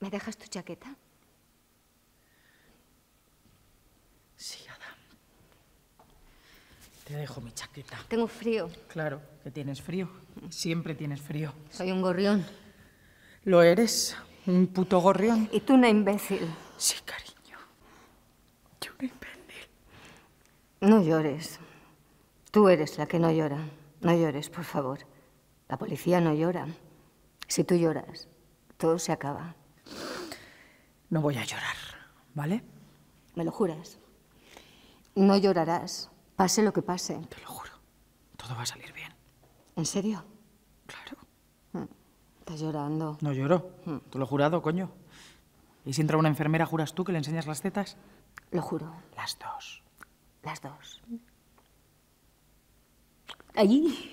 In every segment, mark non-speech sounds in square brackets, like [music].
¿Me dejas tu chaqueta? Sí, Adam. Te dejo mi chaqueta. Tengo frío. Claro, que tienes frío. Siempre tienes frío. Soy un gorrión. Lo eres, un puto gorrión. Y tú una imbécil. Sí, cariño. Yo una imbécil. No llores. Tú eres la que no llora. No llores, por favor. La policía no llora. Si tú lloras, todo se acaba. No voy a llorar, ¿vale? ¿Me lo juras? No llorarás, pase lo que pase. Te lo juro. Todo va a salir bien. ¿En serio? Claro. Hmm. Estás llorando. No lloro. Hmm. Te lo he jurado, coño. ¿Y si entra una enfermera, juras tú que le enseñas las tetas? Lo juro. Las dos. Las dos. Allí.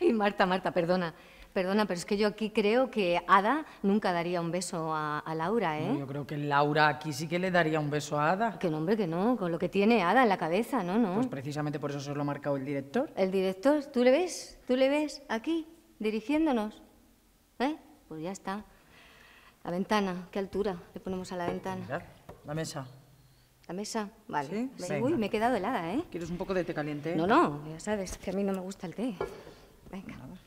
Y [laughs] Marta, Marta, perdona. Perdona, pero es que yo aquí creo que Ada nunca daría un beso a, Laura, ¿eh? yo creo que Laura aquí sí que le daría un beso a Ada. Que nombre que no, con lo que tiene Ada en la cabeza, ¿no? no. Pues precisamente por eso se lo ha marcado el director. ¿El director? ¿Tú le ves? ¿Tú le ves aquí, dirigiéndonos? ¿Eh? Pues ya está. La ventana, ¿qué altura le ponemos a la ventana? la mesa. ¿La mesa? Vale. ¿Sí? Uy, me he quedado helada, ¿eh? ¿Quieres un poco de té caliente? No, no, ya sabes que a mí no me gusta el té. Venga.